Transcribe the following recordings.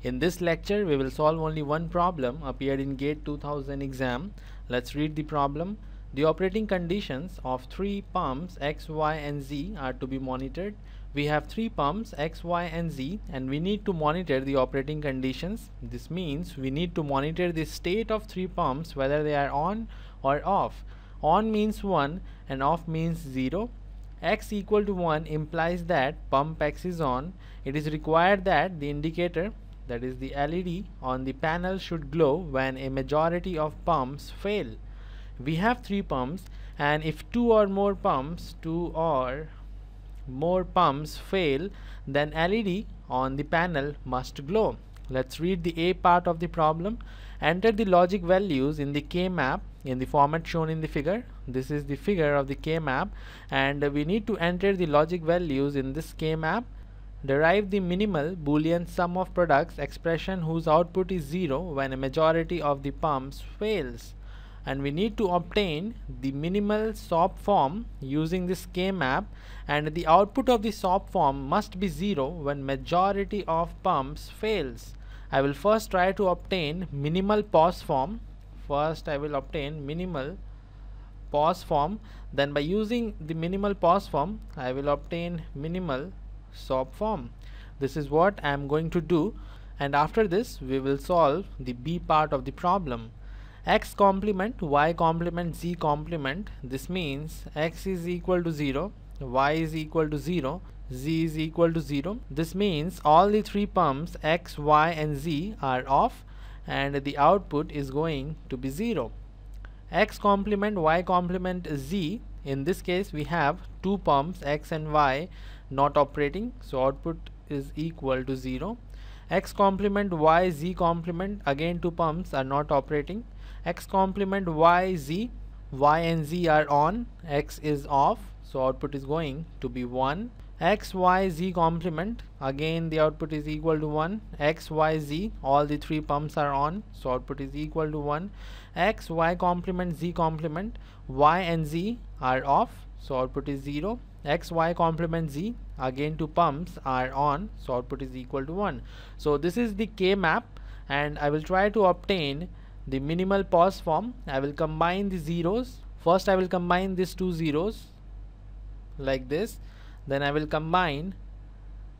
In this lecture, we will solve only one problem appeared in GATE 2000 exam. Let's read the problem. The operating conditions of three pumps X, Y and Z are to be monitored. We have three pumps X, Y and Z and we need to monitor the operating conditions. This means we need to monitor the state of three pumps whether they are on or off. On means 1 and off means 0 x equal to 1 implies that pump x is on it is required that the indicator that is the LED on the panel should glow when a majority of pumps fail. We have three pumps and if two or more pumps, two or more pumps fail, then LED on the panel must glow. Let's read the A part of the problem. Enter the logic values in the K map in the format shown in the figure. This is the figure of the K map and we need to enter the logic values in this K map Derive the minimal Boolean sum of products expression whose output is 0 when a majority of the pumps fails. And we need to obtain the minimal SOP form using this K-map and the output of the SOP form must be 0 when majority of pumps fails. I will first try to obtain minimal pause form. First I will obtain minimal pause form then by using the minimal pause form I will obtain minimal SOP form. This is what I am going to do and after this we will solve the B part of the problem. x complement, y complement, z complement this means x is equal to 0, y is equal to 0, z is equal to 0. This means all the three pumps x, y and z are off and the output is going to be 0 x complement y complement z in this case we have two pumps x and y not operating so output is equal to 0 x complement y z complement again two pumps are not operating x complement y z y and z are on x is off so output is going to be 1 x y z complement again the output is equal to 1 x y z all the three pumps are on so output is equal to 1 x y complement z complement y and z are off so output is 0 x y complement z again two pumps are on so output is equal to 1 so this is the k map and I will try to obtain the minimal pause form I will combine the zeros first I will combine these two zeros like this then I will combine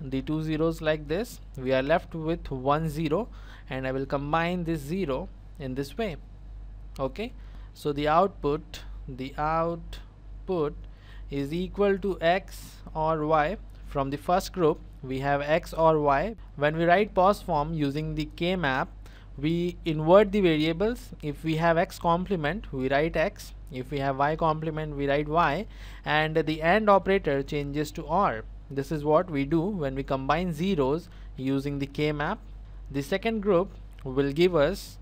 the two zeros like this we are left with one zero and I will combine this zero in this way okay so the output the output is equal to x or y from the first group we have x or y when we write pos form using the k map we invert the variables if we have x complement we write x if we have y complement we write y and the AND operator changes to or this is what we do when we combine zeros using the k map the second group will give us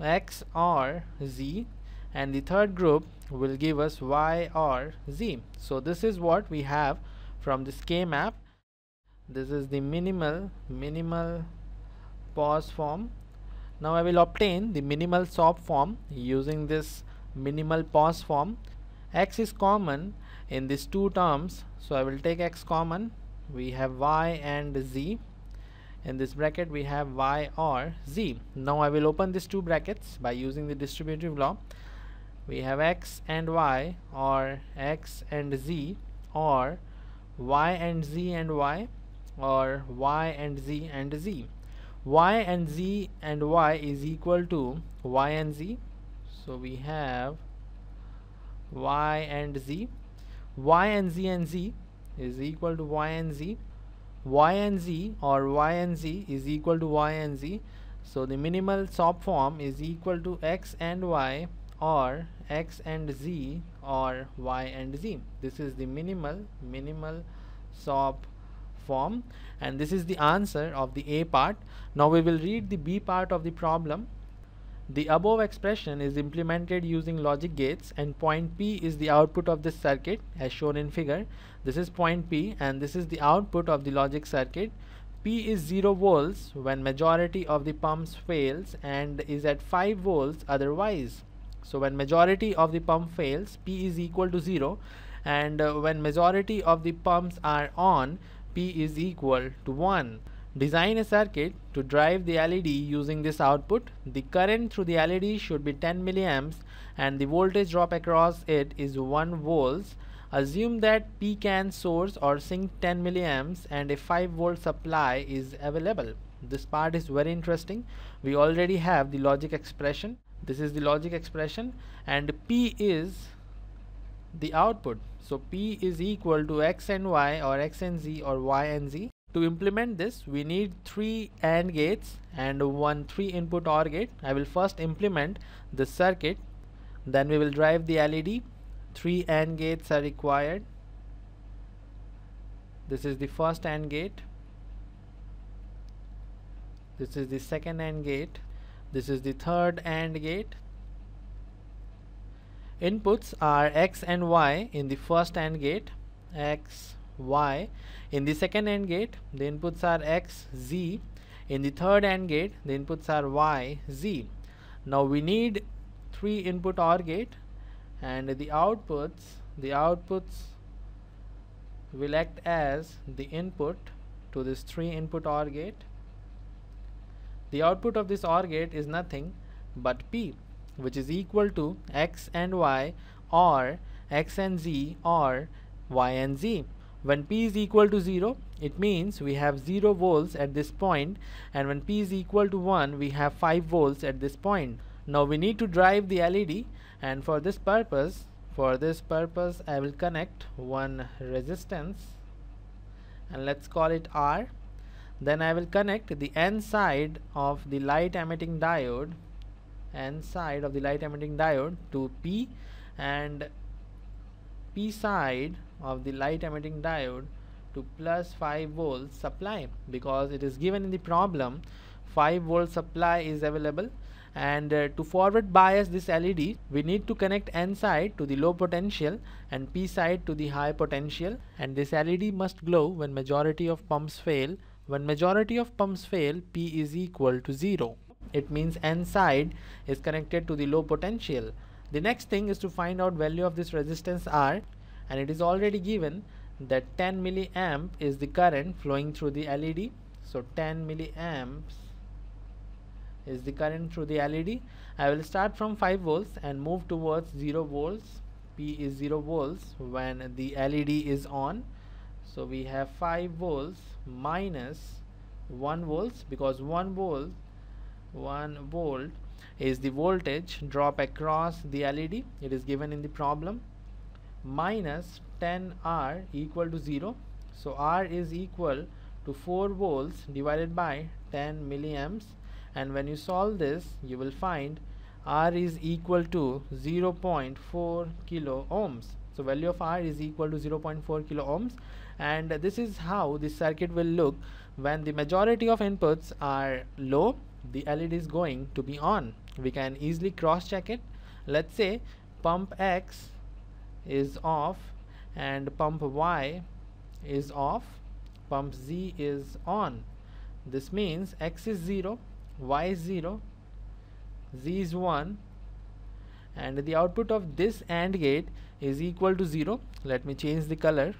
x or z and the third group will give us y or z so this is what we have from this k map this is the minimal minimal pause form now I will obtain the minimal SOP form using this minimal pause form x is common in these two terms so I will take x common we have y and z in this bracket we have y or z now I will open these two brackets by using the distributive law we have x and y or x and z or y and z and y or y and z and z y and z and y is equal to y and z so we have y and z y and z and z is equal to y and z y and z or y and z is equal to y and z so the minimal SOP form is equal to x and y or x and z or y and z this is the minimal minimal SOP form and this is the answer of the a part now we will read the b part of the problem the above expression is implemented using logic gates and point P is the output of this circuit as shown in figure. This is point P and this is the output of the logic circuit. P is 0 volts when majority of the pumps fails and is at 5 volts otherwise. So when majority of the pump fails, P is equal to 0 and uh, when majority of the pumps are on, P is equal to 1. Design a circuit to drive the LED using this output. The current through the LED should be 10 milliamps and the voltage drop across it is 1 volts. Assume that P can source or sink 10 milliamps and a 5 volt supply is available. This part is very interesting. We already have the logic expression this is the logic expression and P is the output so P is equal to X and Y or X and Z or Y and Z to implement this we need three AND gates and one three input OR gate I will first implement the circuit then we will drive the LED three AND gates are required this is the first AND gate this is the second AND gate this is the third AND gate inputs are X and Y in the first AND gate X Y in the second AND gate the inputs are X Z in the third AND gate the inputs are Y Z now we need three input OR gate and the outputs the outputs will act as the input to this three input OR gate the output of this OR gate is nothing but P which is equal to X and Y or X and Z or Y and Z. When P is equal to 0 it means we have 0 volts at this point and when P is equal to 1 we have 5 volts at this point. Now we need to drive the LED and for this purpose for this purpose I will connect one resistance and let's call it R then I will connect the N side of the light emitting diode N side of the light emitting diode to P and P side of the light emitting diode to plus 5 volts supply because it is given in the problem 5 volt supply is available and uh, to forward bias this LED we need to connect N side to the low potential and P side to the high potential and this LED must glow when majority of pumps fail when majority of pumps fail, P is equal to 0. It means N side is connected to the low potential. The next thing is to find out value of this resistance R and it is already given that 10 milliamp is the current flowing through the LED. So 10 milliamps is the current through the LED. I will start from 5 volts and move towards 0 volts. P is 0 volts when the LED is on so we have 5 volts minus 1 volts because 1 volt 1 volt is the voltage drop across the LED it is given in the problem minus 10 R equal to 0 so R is equal to 4 volts divided by 10 milliamps and when you solve this you will find R is equal to 0.4 kilo ohms so value of R is equal to 0.4 kilo ohms and this is how the circuit will look when the majority of inputs are low the LED is going to be on we can easily cross check it let's say pump X is off and pump Y is off pump Z is on this means X is 0 Y is 0 Z is 1 and the output of this AND gate is equal to 0 let me change the color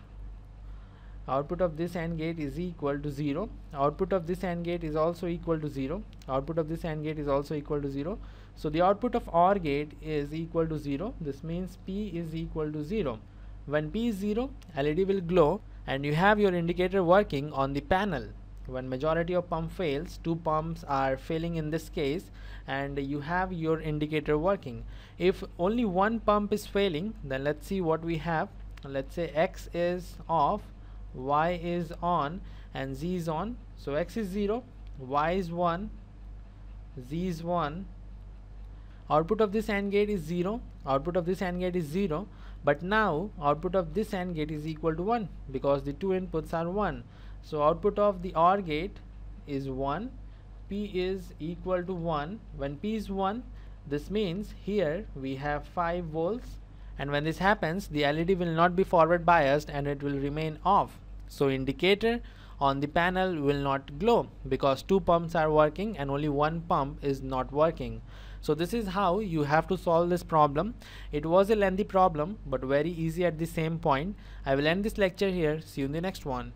output of this AND gate is equal to 0 output of this AND gate is also equal to 0 output of this AND gate is also equal to 0 so the output of OR gate is equal to 0 this means P is equal to 0 when P is 0 LED will glow and you have your indicator working on the panel when majority of pump fails two pumps are failing in this case and you have your indicator working if only one pump is failing then let's see what we have let's say X is off y is on and z is on so x is 0 y is 1 z is 1 output of this AND gate is 0 output of this AND gate is 0 but now output of this AND gate is equal to 1 because the two inputs are 1 so output of the OR gate is 1 P is equal to 1 when P is 1 this means here we have 5 volts and when this happens the LED will not be forward biased and it will remain off so indicator on the panel will not glow because two pumps are working and only one pump is not working. So this is how you have to solve this problem. It was a lengthy problem but very easy at the same point. I will end this lecture here. See you in the next one.